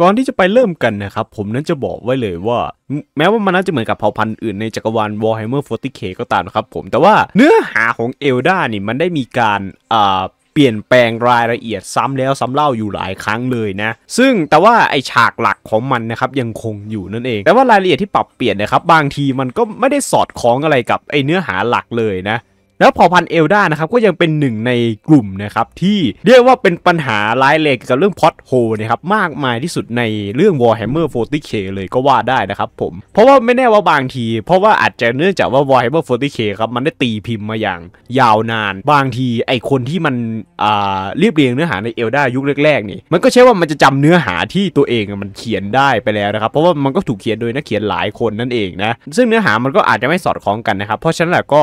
ก่อนที่จะไปเริ่มกันนะครับผมนั้นจะบอกไว้เลยว่า แม้ว่ามันน่าจะเหมือนกับเผ่าพันธุ์อื่นในจักรวาล Warhammer 40k ก็ตามครับผมแต่ว่าเนื้อหาของเอลดานี่มันได้มีการอ่าเปลี่ยนแปลงรายละเอียดซ้ำแล้วซ้าเล่าอยู่หลายครั้งเลยนะซึ่งแต่ว่าไอฉากหลักของมันนะครับยังคงอยู่นั่นเอง แต่ว่ารายละเอียดที่ปรับเปลี่ยนนะครับบางทีมันก็ไม่ได้สอดคล้องอะไรกับไอเนื้อหาหลักเลยนะแล้วเผ่าพันธุ์เอลดานะครับก็ยังเป็นหนึ่งในกลุ่มนะครับ ที่เรียกว่าเป็นปัญหาร้ายแรงเกียกับเรื่องพอดโฮนะครับมากมายที่สุดในเรื่อง Warhammer 40k เลยก็ว่าได้นะครับผม เพราะว่าไม่แน่ว่าบางที เพราะว่าอาจจะเนื่องจากว่า Warhammer 40k ครับมันได้ตีพิมพ์มาอย่างยาวนาน บางทีไอคนที่มันอ่าเรียบเรียงเนื้อหาในเอลดายุคแรกๆนี่ มันก็ใช่ว่ามันจะจำเนื้อหาที่ตัวเองมันเขียนได้ไปแล้วนะครับเพราะว่ามันก็ถูกเขียนโดยนักเขียนหลายคนนั่นเองนะซึ่งเนื้อหามันก็อาจจะไม่สอดคล้องกันนะครับเพราะฉะนั้นแหละก็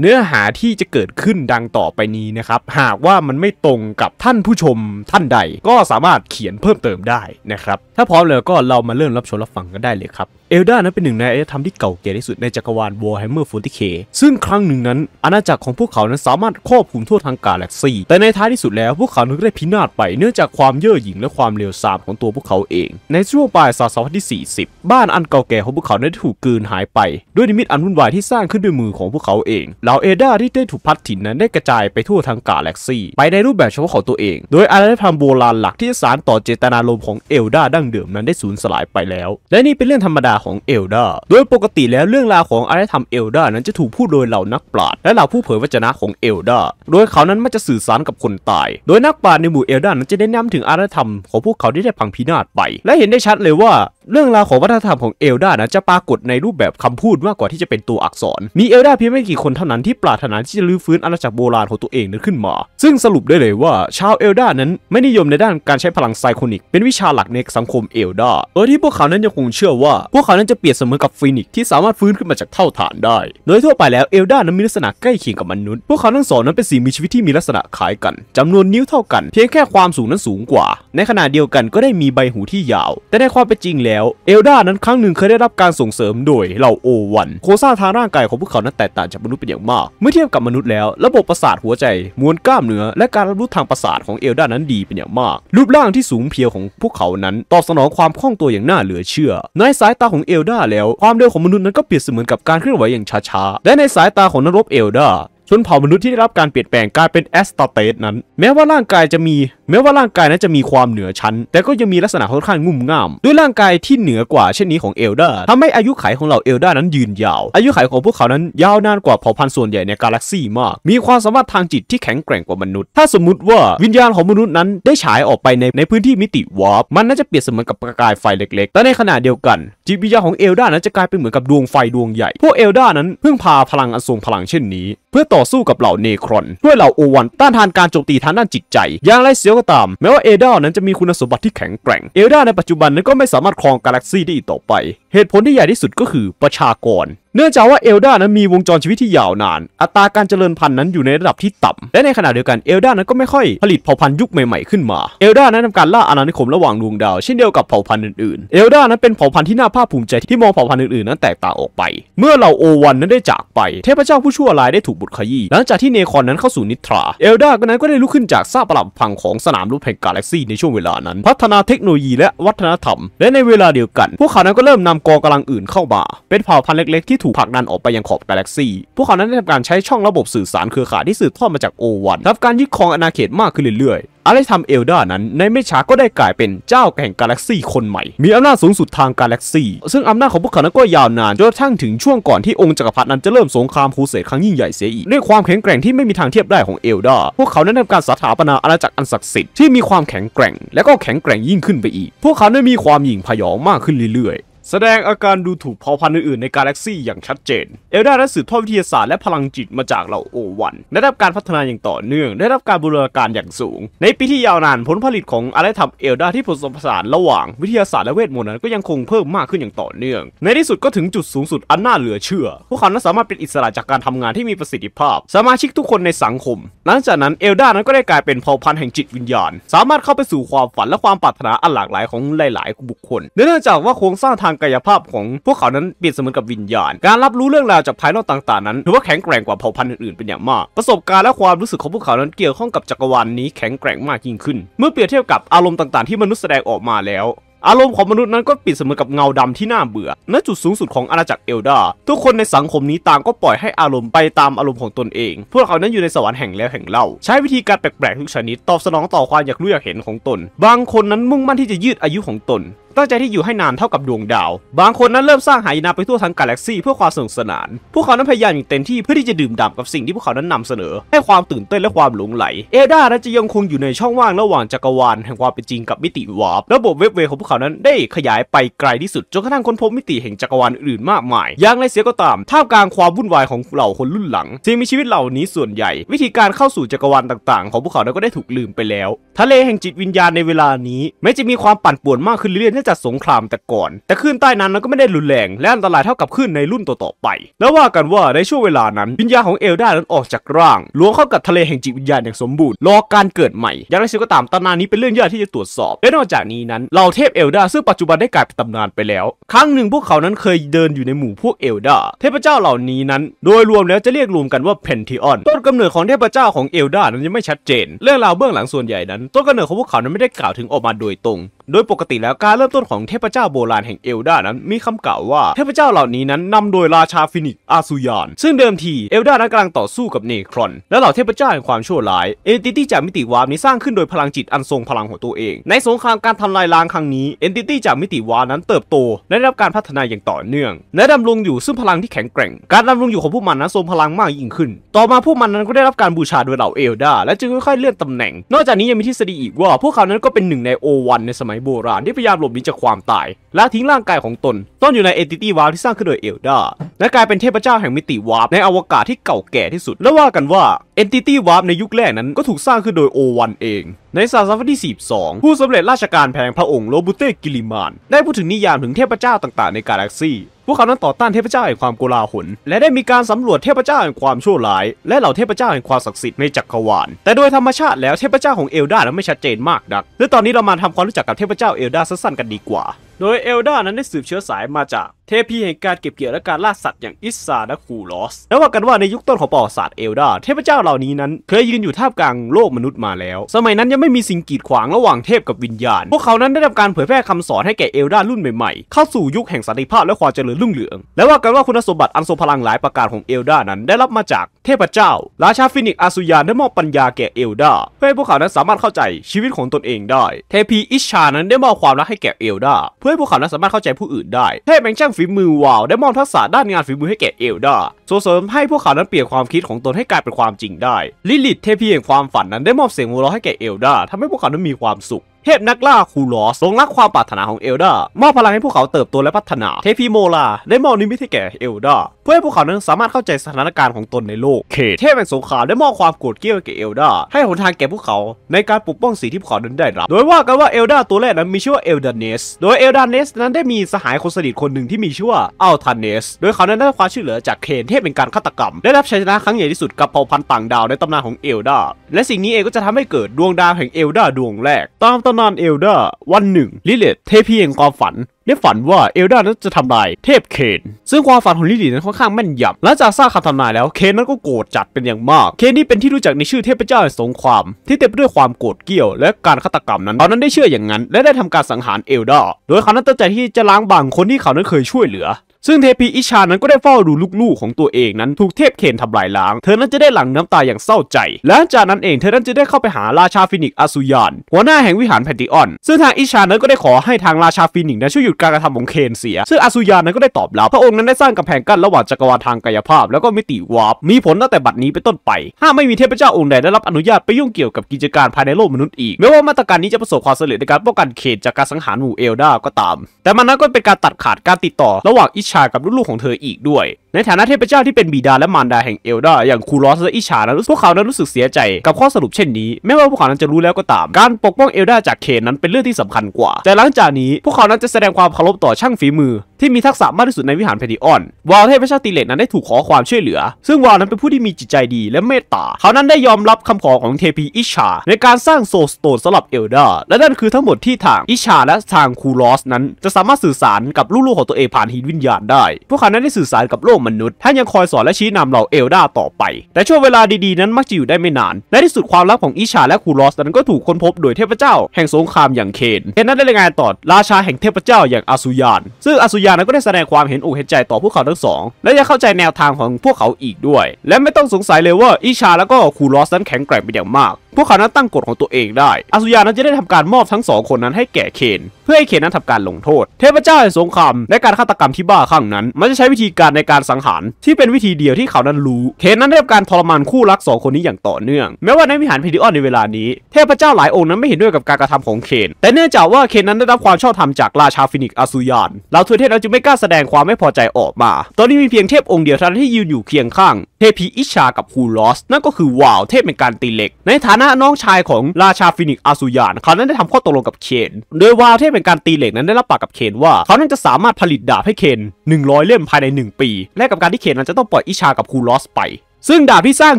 เนื้อหาที่จะเกิดขึ้นดังต่อไปนี้นะครับ หากว่ามันไม่ตรงกับท่านผู้ชมท่านใดก็สามารถเขียนเพิ่มเติมได้นะครับ ถ้าพร้อมแล้วก็เรามาเริ่มรับชมรับฟังกันได้เลยครับ เอลดานั้นเป็นหนึ่งในอารยธรรมที่เก่าแก่ที่สุดในจักรวาลวเมอร์ฟูลติเคซึ่งครั้งหนึ่งนั้น อาณาจักรของพวกเขานั้นสามารถครอบคลุมทั่วทางกาแล็กซีแต่ในท้ายที่สุดแล้ว พวกเขาได้พินาศไปเนื่องจากความเย่อหยิ่งและความเลวทรามของตัวพวกเขาเองในช่วงปลายศตวรรษที่40บ้านอันเก่าแก่ของพวกเขาได้ถูกกืนหายไปด้วยนิมิตอันวุ่นวายที่สร้างขึ้นด้วยมือของพวกเขาเองเหล่าเอดาที่ได้ถูกพัดถิ่นนั้นได้กระจายไปทั่วทางกาแล็กซี่ไปในรูปแบบเฉพาะของตัวเอง โดยอารยธรรมโบราณหลักที่สานต่อเจตนารมณ์ของเอลดาดั้งเดิมนั้นได้สูญสลายไปแล้ว และนี่เป็นเรื่องธรรมดาของเอลดาโดยปกติแล้วเรื่องราวของอารยธรรมเอลดานั้นจะถูกพูดโดยเหล่านักปราชญ์และเหล่าผู้เผยวจนะของเอลดาโดยเขานั้นมักจะสื่อสารกับคนตาย โดยนักปราชญ์ในหมู่เอลดานั้นจะได้นำถึงอารยธรรมของพวกเขาที่ได้พังพินาศไป และเห็นได้ชัดเลยว่าเรื่องราวของวัฒนธรรมของเอลดานนจะปรากฏในรูปแบบคำพูดมากกว่าที่จะเป็นตัวอักษร มีเอลดาเพียงไม่กี่คนเท่านั้นที่ปรารถนาที่จะรื้อฟื้นอาณาจักรโบราณของตัวเองนั้นขึ้นมา ซึ่งสรุปได้เลยว่าชาวเอลดานั้นไม่นิยมในด้านการใช้พลังไซโคนิกเป็นวิชาหลักในสังคมเอลดาโดยที่พวกเขานั้นยังคงเชื่อว่าพวกเขานั้นจะเปรียบเสมือนกับฟีนิกที่สามารถฟื้นขึ้นมาจากเท่าฐานได้ โดยทั่วไปแล้วเอลดานั้นมีลักษณะใกล้เคียงกับมนุษย์ พวกเขาทั้งสองนั้นเป็นสิ่งมีชีวิตที่มีลักษณะคล้ายกันจำนวนนิ้วเท่ากัน เพียงแค่ความสูงนั้นสูงกว่า ในขณะเดียวกันก็ได้มีใบหูที่ยาว แต่ในความเป็นจริงแล้วเอลดานั้นครั้งหนึ่งเคยได้รับการส่งเสริมโดยเหล่าโอวันโคซ่าทางร่างกายของพวกเขานั้นแตกต่างจากมนุษย์เป็นอย่างมากเมื่อเทียบกับมนุษย์แล้วระบบประสาทหัวใจ มวลกล้ามเนื้อ และการรับรู้ทางประสาทของเอลดานั้นดีเป็นอย่างมาก รูปร่างที่สูงเพียวของพวกเขานั้น ตอบสนองความคล่องตัวอย่างน่าเหลือเชื่อ ในสายตาของเอลดาแล้วความเร็วของมนุษย์นั้นก็เปรียบเสมือนกับการเคลื่อนไหวอย่างช้าๆและในสายตาของนรบเอลดาชนเผ่ามนุษย์ที่ได้รับการเปลี่ยนแปลงกลายเป็นแอสตาเตสนั้น แม้ว่าร่างกายจะมีแม้ว่าร่างกายนั้นจะมีความเหนือชั้น แต่ก็ยังมีลักษณะค่อนข้างงุ่มง่ามด้วยร่างกายที่เหนือกว่าเช่นนี้ของเอลดาทำให้อายุขัยของเหล่าเอลดานั้นยืนยาวอายุขัยของพวกเขานั้น ยาวนานกว่าเผ่าพันธุ์ส่วนใหญ่ในกาแล็กซี่มากมีความสามารถทางจิตที่แข็งแกร่งกว่ามนุษย์ ถ้าสมมติว่าวิญญาณของมนุษย์นั้นได้ฉายออกไปในในพื้นที่มิติวาร์ปมันน่าจะเปรียบเสมือนกับประกายไฟเล็กๆแต่ในขณะเดียวกันจิตวิญญาณของเอลดานั้นจะกลายเป็นเหมือนกับดวงไฟดวงใหญ่พวกเอลดานั้นพึ่งพาพลังอันทรงพลังเช่นนี้ เพื่อต่อสู้กับเหล่าเนครอนด้วยเหล่าโอวันต้านทานการโจมตีทางด้านจิตใจอย่างไรเสียก็ตามแม้ว่าเอดานั้นจะมีคุณสมบัติที่แข็งแกร่ง เอดาในปัจจุบันนั้นก็ไม่สามารถครองกาแล็กซี่ได้อีกต่อไป เหตุผลที่ใหญ่ที่สุดก็คือประชากรเนื่องจากว่าเอลดานั้นมีวงจรชีวิตที่ยาวนาน อัตราการเจริญพันธุ์นั้นอยู่ในระดับที่ต่ำและในขณะเดียวกันเอลดานั้นก็ไม่ค่อยผลิตเผ่าพันธุ์ยุคใหม่ๆขึ้นมา เอลดานั้นทำการล่าอาณานิคมระหว่างดวงดาวเช่นเดียวกับเผ่าพันธุ์อื่นๆ เอลดานั้นเป็นเผ่าพันธุ์ที่น่าภาคภูมิใจที่มองเผ่าพันธุ์อื่นๆนั้นแตกต่างออกไป เมื่อเหล่าโอวันนั้นได้จากไป เทพเจ้าผู้ชั่วร้ายได้ถูกบุตรขยี้ หลังจากที่เนคอนนั้นเข้าสู่นิทรา เอลดาก็นั้นก็ได้ลุกขึ้นจากซากปรับพังของสนามรบแห่งกาแล็กซีในช่วงเวลานั้นพัฒนาเทคโนโลยีและวัฒนธรรมและในเวลาเดียวกันพวกเขานั้นก็เริ่มนำกองกำลังอื่นเข้ามาเป็นเผ่าพันธุ์เล็กๆที่ถูกผลักดันออกไปยังขอบกาแล็กซี่พวกเขานั้นได้ทำการใช้ช่องระบบสื่อสารเครือข่ายที่สืบทอดมาจากโอวันทำการยึดครองอาณาเขตมากขึ้นเรื่อยๆอารยธรรมเอลดานั้นในไม่ช้าก็ได้กลายเป็นเจ้าแห่งกาแล็กซี่คนใหม่ มีอำนาจสูงสุดทางกาแล็กซี่ซึ่งอำนาจของพวกเขา นั้นก็ยาวนานจนกระทั่งถึงช่วงก่อนที่องค์จักรพรรดินั้นจะเริ่มสงครามครูเสดครั้งยิ่งใหญ่เสียอีกด้วยความแข็งแกร่งที่ไม่มีทางเทียบได้ของเอลดาพวกเขานั้นทำการสถาปนาอาณาจักรอันศักดิ์สิทธิ์ที่มีความแข็งแกร่ง และก็แข็งแกร่งยิ่งขึ้นไปอีก พวกเขาได้มีความหยิ่งผยองมากขึ้นเรื่อยๆแสดงอาการดูถูกเผ่าพันธุ์อื่นๆในกาแล็กซี่อย่างชัดเจน เอลดาได้สืบทอดวิทยาศาสตร์และพลังจิตมาจากเหล่าโอวันได้รับการพัฒนาอย่างต่อเนื่องได้รับการบูรณาการอย่างสูง ในปีที่ยาวนานผลผลิตของอารยธรรมเอลดาที่ผสมผสานระหว่างวิทยาศาสตร์และเวทมนต์นั้นก็ยังคงเพิ่มมากขึ้นอย่างต่อเนื่อง ในที่สุดก็ถึงจุดสูงสุดอันน่าเหลือเชื่อพวกเขานั้นสามารถเป็นอิสระจากการทำงานที่มีประสิทธิภาพสมาชิกทุกคนในสังคมหลังจากนั้นเอลดานั้นก็ได้กลายเป็นเผ่าพันธุ์แห่งจิตวิญญาณสามารถเข้าไปสู่ความฝันและความปรารถนาอันหลากหลายของหลายๆ บุคคล เนื่องจากว่าโครงสร้างทางกายภาพของพวกเขานั้นเปรียบเสมือนกับวิญญาณ การรับรู้เรื่องราวจากภายนอกต่าง ๆ นั้นถือว่าแข็งแกร่งกว่าเผ่าพันธุ์อื่นๆเป็นอย่างมาก ประสบการณ์และความรู้สึกของพวกเขานั้นเกี่ยวข้องกับจักรวาลนนี้แข็งแกร่งมากยิ่งขึ้น เมื่อเปรียบเทียบกับอารมณ์ต่างๆที่มนุษย์แสดงออกมาแล้ว อารมณ์ของมนุษย์นั้นก็ปิดเสมือนกับเงาดำที่น่าเบื่อณจุดสูงสุดของอาณาจักรเอลดา ทุกคนในสังคมนี้ต่างก็ปล่อยให้อารมณ์ไปตามอารมณ์ของตนเอง พวกเขานั้นอยู่ในสวรรค์แห่งแล้วแห่งเล่าใช้วิธีการแปลกๆทุกชนิดตอบสนองต่อความอยากรู้อยากเห็นของตน บางคนนั้นมุ่งมั่นที่จะยืดอายุของตนตั้งใจที่อยู่ให้นานเท่ากับดวงดาว บางคนนั้นเริ่มสร้างหายนาไปทั่วทั้งกาแล็กซี่เพื่อความสนุกสนาน พวกเขานั้นพยายามอย่างเต็มที่เพื่อที่จะดื่มด่ำกับสิ่งที่พวกเขานั้นนำเสนอ ให้ความตื่นเต้นและความหลงไหล เอดานั้นจะยังคงอยู่ในช่องว่างระหว่างจักรวาลแห่งความเป็นจริงกับมิติวาร์ประบบเว็บเวของพวกเขานั้นได้ขยายไปไกลที่สุดจนกระทั่งค้นพบมิติแห่งจักรวาลอื่นมากมาย อย่างไรเสียก็ตาม ท่ามกลางความวุ่นวายของเหล่าคนรุ่นหลังสิ่งมีชีวิตเหล่านี้ส่วนใหญ่ วิธีการเข้าสู่จักรวาลต่างๆ ของพวกเขานั้นก็ได้ถูกลืมไปแล้วทะเลแห่งจิตวิญญาณในเวลานี้แม้จะมีความปั่นป่วนมากขึ้นเรื่อยได้จะสงครามแต่ก่อน แต่คลื่นใต้นั้นก็ไม่ได้รุนแรงและอันตรายเท่ากับคลื่นในรุ่นต่อๆไป แล้วว่ากันว่าในช่วงเวลานั้นวิญญาณของเอลดานั้นออกจากร่างล้วงเข้ากับทะเลแห่งจิตวิญญาณอย่างสมบูรณ์รอการเกิดใหม่ อย่างไรเสียก็ตามตำนานนี้เป็นเรื่องยากที่จะตรวจสอบ และนอกจากนี้นั้นเหล่าเทพเอลดาซึ่งปัจจุบันได้กลายเป็นตำนานไปแล้วครั้งหนึ่งพวกเขานั้นเคยเดินอยู่ในหมู่พวกเอลดาเทพเจ้าเหล่านี้นั้น โดยรวมแล้วจะเรียกรวมกันว่าเพนทิออนต้นกำเนิดของเทพเจ้าของเอลดานั้นยังไม่ชัดเจนเรื่องราวเบื้องหลังส่วนใหญ่นั้นต้นกำเนิดของพวกเขานั้นไม่ได้กล่าวถึงออกมาโดยตรงโดยปกติแล้วการเริ่มต้นของเทพเจ้าโบราณแห่งเอลดานั้นมีคำกล่าวว่าเทพเจ้าเหล่านี้นั้นนำโดยราชาฟินิกอาซูยาน ซึ่งเดิมทีเอลดานั้นกำลังต่อสู้กับเนครอนและเหล่าเทพเจ้าแห่งความชั่วร้าย เอนติตี้จากมิติวาร์ปนี้สร้างขึ้นโดยพลังจิตอันทรงพลังของตัวเอง ในสงครามการทำลายล้างครั้งนี้เอนติตี้จากมิติวาร์ปนั้นเติบโตและได้รับการพัฒนาอย่างต่อเนื่องและดำรงอยู่ซึ่งพลังที่แข็งแกร่ง การดำรงอยู่ของพวกมันนั้นทรงพลังมากยิ่งขึ้น ต่อมาพวกมันนั้นก็ได้รับการบูชาโดยเหล่าเอลดาและจึงค่อยๆเลื่อนตาแหน่ง นอกจากนี้ยังมีทฤษฎีอีกว่าพวกเขานั้นก็เป็นหนึ่งในโอวันในสมัยโบราณที่พยายามหลบหนีจากความตาย และทิ้งร่างกายของตนต้นอยู่ในเอนติตี้วาร์ที่สร้างขึ้นโดยเอลดาและกลายเป็นเทพเจ้าแห่งมิติวาร์ปในอวกาศที่เก่าแก่ที่สุด และว่ากันว่าเอนติตี้วาร์ปในยุคแรกนั้นก็ถูกสร้างขึ้นโดยโอวันเอง ในศตวรรษที่12ผู้สำเร็จราชการแผงพระองค์โรบุเต้กิลิมาน ได้พูดถึงนิยามถึงเทพเจ้าต่างๆในกาแล็กซีพวกเขานั้นต่อต้านเทพเจ้าแห่งความกลาหลและได้มีการสำรวจเทพเจ้าแห่งความชั่วร้าย และเหล่าเทพเจ้าแห่งความศักดิ์สิทธิ์ในจักรวาล แต่โดยธรรมชาติแล้วเทพเจ้าของเอลดานั้นไม่ชัดเจนมากนักและตอนนี้เรามาทำความรู้จักกับเทพเจ้าเอลดาสั้นๆกันดีกว่าโดยเอลดานั้นได้สืบเชื้อสายมาจาก เทพีแห่งการเก็บเกี่ยวและการล่าสัตว์อย่างอิสซาละคูลอสแล้วว่ากันว่าในยุคต้นของประวัติศาสตร์เอลดาเทพเจ้าเหล่านี้นั้นเคยยืนอยู่ท่ามกลางโลกมนุษย์มาแล้ว สมัยนั้นยังไม่มีสิ่งกีดขวางระหว่างเทพกับวิญญาณ พวกเขานั้นได้ทำการเผยแพร่คำสอนให้แก่เอลดารุ่นใหม่ๆ เข้าสู่ยุคแห่งสันติภาพและความเจริญรุ่งเรืองแล้วว่ากันว่าคุณสมบัติอันทรงพลังหลายประการของเอลดานั้นได้รับมาจากเทพเจ้า ราชาฟินิกอาสุยานได้มอบปัญญาแก่เอลดาเพื่อให้พวกเขานั้นสามารถเข้าใจชีวิตของตนเองได้ เทพีอิชานั้นได้มอบความรักให้แก่เอลดาเพพื่อให้พวกเขานั้นสามารถเข้าใจผู้อื่นได้เทพแมงช่างฝีมือวาวได้มอบทักษะด้านงานฝีมือให้แก่เอลดาส่งเสริม ให้พวกเขานั้นเปลี่ยนความคิดของตนให้กลายเป็นความจริงได้ ลิลิต เทพีแห่งความฝันนั้นได้มอบเสียงหัวเราะให้แก่เอลดาทำให้พวกเขานั้นมีความสุขเทพนักล่าคูลอสทรงรักความปรารถนาของเอลดามอบพลังให้พวกเขาเติบโตและพัฒนา เทพีโมลาได้มอบนิมิตให้แก่เอลดาเพื่อให้พวกเขานั้นสามารถเข้าใจสถานการณ์ของตนในโลกเขตเทพแห่งสงครามได้มอบความโกรธเกลียวแก่เอลดาให้หนทางแก่พวกเขาในการปกป้องสีที่พวกเขานั้นได้รับ โดยว่ากันว่าเอลดาตัวแรกนั้นมีชื่อว่าเอลดานเนส โดยเอลดานเนสนั้นได้มีสหายคนสนิทคนหนึ่งที่มีชื่อว่าอัลทานเนส โดยเขานั้นได้รับความช่วยเหลือจากเคนเทพเป็นการฆาตกรรม ได้รับชัยชนะครั้งใหญ่ที่สุดกับเผ่าพันธุ์ต่างดาวในตำนานของเอลดาและสิ่งนี้เองก็จะทำให้เกิดดวงดาวแห่งเอลดาดวงแรกตามตำนานเอลดาวันหนึ่งลิเลตเทพีแห่งความฝัน ได้ฝันว่าเอลดานั้นจะทำลาย เทพเคนซึ่งความฝันของลิเลตนั้นค่อนข้างแม่นยำหลังจากทราบคำทำนายแล้วเคนนั้นก็โกรธจัดเป็นอย่างมากเคนนี่เป็นที่รู้จักในชื่อเทพเจ้าแห่งสงคราม ที่เต็มไปด้วยความโกรธเกี้ยว และการฆาตกรรมนั้นตอนนั้นได้เชื่ออย่างนั้นและได้ทำการสังหารเอลดาโดยเขานั้นตั้งใจที่จะล้างบางคนที่เขานั้นเคยช่วยเหลือซึ่งเทพีอิชานั้นก็ได้เฝ้าดูลูกๆของตัวเองนั้น ถูกเทพเคนทำลายล้างเธอนั้นจะได้หลั่งน้ำตาอย่างเศร้าใจและจากนั้นเองเธอนั้นจะได้เข้าไปหาราชาฟินิกอาสุยาน หัวหน้าแห่งวิหารแพนติออน ซึ่งทางอิชานั้นก็ได้ขอให้ทางราชาฟินิกนั้นช่วยหยุดการกระทำของเคนเสียซึ่งอาสุยานนั้นก็ได้ตอบรับพระองค์นั้นได้สร้างกำแพงกั้นระหว่างจักรวาลทางกายภาพ แล้วก็มิติวาร์ปมีผลตั้งแต่บัดนี้เป็นต้นไปห้ามไม่มีเทพเจ้าองค์ใดได้รับอนุญาตไปยุ่งเกี่ยวกับกิจการภายในโลกมนุษย์อีกแม้ว่ามาตรการนี้จะประสบความสำเร็จในการป้องกันเจากการสังหารหมู่เอลดาก็ตาม แต่มันนั้นก็เป็นการตัดขาดการติดต่อระหว่างอิชากับลูกๆของเธออีกด้วยในฐานะเทพเจ้าที่เป็นบิดาและมารดาแห่งเอลดาอย่างคูลอสและอิชานั้นพวกเขานั้นรู้สึกเสียใจกับข้อสรุปเช่นนี้ แม้ว่าพวกเขานั้นจะรู้แล้วก็ตาม การปกป้องเอลดาจากเคนนั้นเป็นเรื่องที่สำคัญกว่า แต่หลังจากนี้พวกเขานั้นจะแสดงความเคารพต่อช่างฝีมือที่มีทักษะมากที่สุดในวิหารเพดิออนวอลเทพเจ้าตีเลตนั้นได้ถูกขอความช่วยเหลือ ซึ่งวอลนั้นเป็นผู้ที่มีจิตใจดีและเมตตา เขานั้นได้ยอมรับคำขอของเทพีอิชาในการสร้างโซสโตนสำหรับเอลดาและนั่นคือทั้งหมดที่ทางอิชาและทางคูลอสนั้นจะสามารถสื่อสารกับลูกๆของตัวเองผ่านหินวิญญาณได้ พวกเขานั้นได้สื่อสารกับโลกมนุษย์ท่านยังคอยสอนและชี้นำเหล่าเอลดาต่อไป แต่ช่วงเวลาดีๆนั้นมักจะอยู่ได้ไม่นานในที่สุดความลับของอิชาและคูรอสนั้นก็ถูกค้นพบโดยเทพเจ้าแห่งสงครามอย่างเคนเคนนั้นได้รายงานต่อราชาแห่งเทพเจ้าอย่างอาสุยาน ซึ่งอาสุยานนั้นก็ได้แสดงความเห็นอกเห็นใจต่อพวกเขาทั้งสอง และยังเข้าใจแนวทางของพวกเขาอีกด้วย และไม่ต้องสงสัยเลยว่าอิชาและก็คูรอสนั้นแข็งแกร่งเป็นอย่างมากพวกเขานั้นตั้งกฎของตัวเองได้อาสุยานั้นจะได้ทำการมอบทั้งสองคนนั้นให้แก่เคน เพื่อให้เคนนั้นทำการลงโทษ เทพเจ้าแห่งสงครามและการฆาตกรรมที่บ้าคลั่งนั้น มันจะใช้วิธีการในการสังหาร ที่เป็นวิธีเดียวที่เขานั้นรู้ เคนนั้นได้รับการทรมานคู่รักสองคนนี้อย่างต่อเนื่อง แม้ว่าในวิหารพีดีออนในเวลานี้ เทพเจ้าหลายองค์นั้นไม่เห็นด้วยกับการกระทำของเคน แต่เนื่องจากว่าเคนนั้นได้รับความชอบธรรมจากราชาฟินิกอาสุยานเรลาทวเทพนั้นจึงไม่กล้าแสดงความไม่พอใจออกมา ตอนนี้มีเพียงเทพองค์เดียวเท่านั้นที่ยืนอยู่เคียงข้างเทพีอิชากับคูลอส นั่นก็คือวาวเทพเป็นการตีเหล็ก ในฐานนะน้องชายของราชาฟินิกอาสุยานเขานั้นได้ทำข้อตกลงกับเคนโดยวาวเทพเป็นการตีเหล็กนั้นได้รับปากกับเคนว่า เขานั้นจะสามารถผลิตดาบให้เคน 100 เล่มภายใน 1 ปี และกับการที่เคนนั้นจะต้องปล่อย อิชากับคูลอสไป ซึ่งดาบที่สร้าง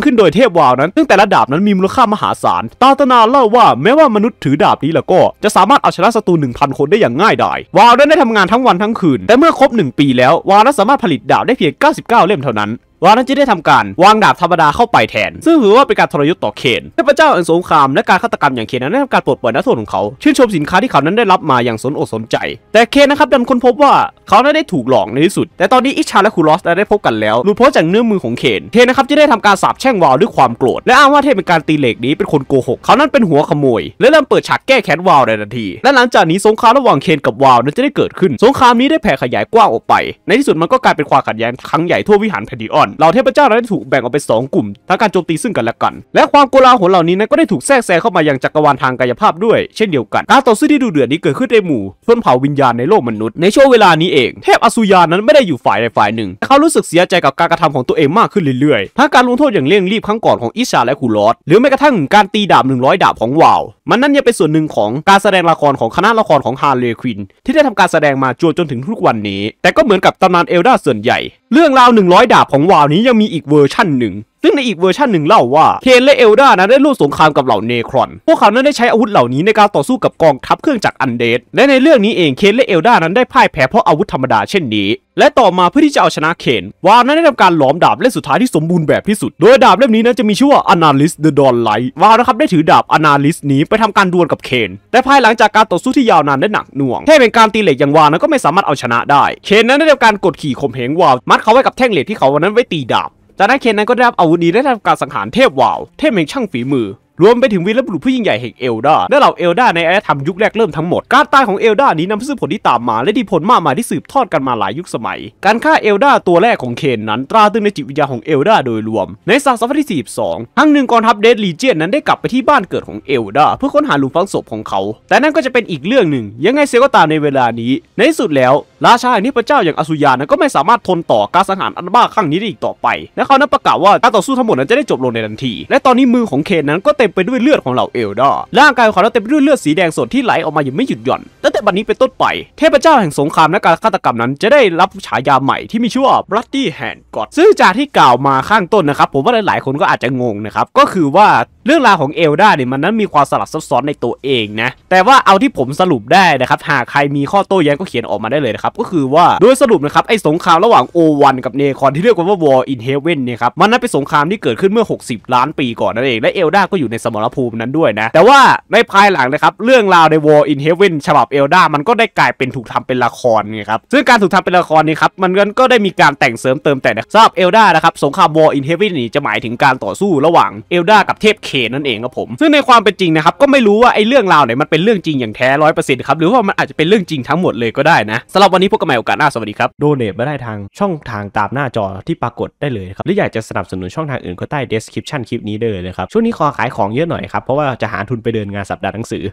ขึ้นโดยเทพวาวนั้นซึ่งแต่ละดาบนั้นมีมูลค่ามหาศาลตาตนาเล่าว่าแม้ว่ามนุษย์ถือดาบนี้แล้วก็จะสามารถเอาชนะศัตรู1000 คนได้อย่างง่ายดายวาวนั้นได้ทำงานทั้งวันทั้งคืน แต่เมื่อครบ 1 ปีแล้ววาวนั้นสามารถผลิตดาบได้เพียง99เล่มเท่านั้นวานั้นจึงได้ทำการวางดาบธรรมดาเข้าไปแทน ซึ่งถือว่าเป็นการทรยศต่อเคนเทพเจ้าแห่งสงคราม และการฆาตกรรมอย่างเคนนั้นได้ทำการปลดปล่อยนักโทษของเขา ชื่นชมสินค้าที่เขานั้นได้รับมาอย่างสนอกสนใจ แต่เคนนะครับดันค้นพบว่าเขานั้นได้ถูกหลอกในที่สุด แต่ตอนนี้ อิชาและคูลอสได้พบกันแล้วหลุดพ้นจากเนื้อมือของเคนเคนนะครับจึงได้ทำการสาปแช่งวาวด้วยความโกรธและอ้างว่าเทพเป็นการตีเหล็กนี้เป็นคนโกหกเขานั้นเป็นหัวขโมย และเริ่มเปิดฉากแก้แค้นวาวในทันที และหลังจากนี้สงครามระหว่างเคนกับวาวนั้นจะได้เกิดขึ้น สงครามนี้ได้แผ่ขยายกว้างออกไป ในที่สุดมันก็กลายเป็นความขัดแย้งครั้งใหญ่ทั่ววิหารแพดิออนเหล่าเทพเจ้าได้ถูกแบ่งออกเป็นงกลุ่มทั้งการโจมตีซึ่งกันและกัน และความโกลาหลเหล่านี้นั้นก็ได้ถูกแทรกแซงเข้ามายังจักรวาลทางกายภาพด้วยเช่นเดียวกัน การต่อสู้ที่ดูเดือดนี้เกิดขึ้นในหมู่ชนเผ่าวิญญาณในโลกมนุษย์ ในช่วงเวลานี้เองเทพอสุยานั้นไม่ได้อยู่ฝ่ายใดฝ่ายหนึ่งแต่เขารู้สึกเสียใจกับการกระทำของตัวเองมากขึ้นเรื่อยๆทั้งการลงโทษอย่างเร่งรีบครั้งก่อนของอิชาและคูลอสหรือแม้กระทั่งการตีดาบ 100 ดาบของวาวมันนั่นยังเป็นส่วนหนึ่งของการแสดงละครของคณะละครของฮาร์เลควินที่ได้ทำการแสดงมาจนจนถึงทุกวันนี้ แต่ก็เหมือนกับตำนานเอลดาส่วนใหญ่ เรื่องราว 100 ดาบของวาวนี้ยังมีอีกเวอร์ชั่นหนึ่งซึ่งในอีกเวอร์ชันหนึ่งเล่าว่าเคนและเอลดานั้นได้ร่วมสงครามกับเหล่าเนครอนพวกเขานั้นได้ใช้อาวุธเหล่านี้ในการต่อสู้กับกองทัพเครื่องจักรอันเดดและในเรื่องนี้เองเคนและเอลดานั้นได้พ่ายแพ้เพราะอาวุธธรรมดาเช่นนี้ และต่อมาเพื่อที่จะเอาชนะเคนวานั้นได้ทำการหลอมดาบเล่มสุดท้ายที่สมบูรณ์แบบที่สุด โดยดาบเล่มนี้นั้นจะมีชื่อว่า Analyst the Dawn Light วานะครับได้ถือดาบ Analyst นี้ไปทำการดวลกับเคนแต่ภายหลังจากการต่อสู้ที่ยาวนานและหนักหน่วงแค่เป็นการตีเหล็กอย่างวานั้นก็ไม่สามารถเอาชนะได้เคนนั้นได้ทำการกดขี่ข่มเหงวามัดเขาไว้กับแท่งเหล็กที่เขาวันนั้นไว้ตีดาบจากนั้นเคนนั้นก็ได้รับอาวุธนี้ได้รับการสังหารเทพวาว เทพแห่งช่างฝีมือรวมไปถึงวีรบุรุษผู้ยิ่งใหญ่แห่งเอลดาและเหล่าเอลดาในอารยธรรมยุคแรกเริ่มทั้งหมด การตายของเอลดานี้นำไปสู่ผลที่ตามมาและที่ผลมากมายที่สืบทอดกันมาหลายยุคสมัย การฆ่าเอลดาตัวแรกของเคนนั้น ตราตึงในจิตวิญญาของเอลดาโดยรวม ในศตวรรษที่42ครั้งหนึ่งกองทัพเดดลีเจียนนั้นได้กลับไปที่บ้านเกิดของเอลดาเพื่อค้นหาหลุมฝังศพของเขา แต่นั่นก็จะเป็นอีกเรื่องหนึ่ง ยังไงเสียก็ตามในเวลานี้ ในที่สุดแล้ว ราชาแห่งนิพเจ้าอย่างอสุยานั้นก็ไม่สามารถทนต่อการสังหารอันบ้าครั้งนี้ได้อีกต่อไป และเขานั้นประกาศว่าการต่อสู้ทั้งหมดนั้นจะได้จบลงในทันที และตอนนี้มือของเคนนั้นก็เต็มมไปด้วยเลือดของเหล่าเอลดอร์ร่างกายของเขาเต็มไปด้วยเลือดสีแดงสดที่ไหลออกมาอย่างไม่หยุดหย่อน ตั้งแต่บัดนี้เป็นต้นไป เทพเจ้าแห่งสงคราม และการฆาตกรรมนั้นจะได้รับฉายาใหม่ที่มีชื่อว่าบัตตี้แฮนด์กอดซึ่งจากที่กล่าวมาข้างต้นนะครับ ผมว่าหลายๆคนก็อาจจะงงนะครับ ก็คือว่าเรื่องราวของเอลดาเนี่ยมันนั้นมีความสลับซับซ้อนในตัวเองนะ แต่ว่าเอาที่ผมสรุปได้นะครับ หากใครมีข้อโต้แย้งก็เขียนออกมาได้เลยนะครับ ก็คือว่าโดยสรุปนะครับไอ้สงครามระหว่างโอวันกับเนคอนที่เรียกว่า War in Heaven เนี่ยครับมันนั้นเป็นสงครามที่เกิดขึ้นเมื่อ 60 ล้าน ปีก่อนนั่นเอง และเอลดาก็อยู่ในสมรภูมินั้นด้วยนะ แต่ว่า ในภายหลังนะครับเรื่องราวใน War in Heaven ฉบับเอลดามันก็ได้กลายเป็นถูกทำเป็นละครไงครับซึ่งการถูกทำเป็นละครนี้ครับมันก็ได้มีการแต่งเสริมเติมแต่งสำหรับเอลดานะครับสงคราม War in Heaven นี่จะหมายถึงการต่อสู้ระหว่างเอลดากับเทพเคนนั่นเองครับผมซึ่งในความเป็นจริงนะครับก็ไม่รู้ว่าไอ้เรื่องราวไหนมันเป็นเรื่องจริงอย่างแท้ร้อยเปอร์เซ็นต์ครับหรือว่ามันอาจจะเป็นเรื่องจริงทั้งหมดเลยก็ได้นะสำหรับวันนี้พวกันใหม่โอกาสหน้าสวัสดีครับโดเนทมาได้ทางช่องทางตามหน้าจอที่ปรากฏได้เลยครับหรืออยากจะสนับสนุนช่องทางอื่นก็ใต้ description คลิปนี้ได้เลยครับช่วงนี้ขอขายของของเยอะหน่อยครับเพราะว่าจะหาทุนไปเดินงานสัปดาห์หนังสือ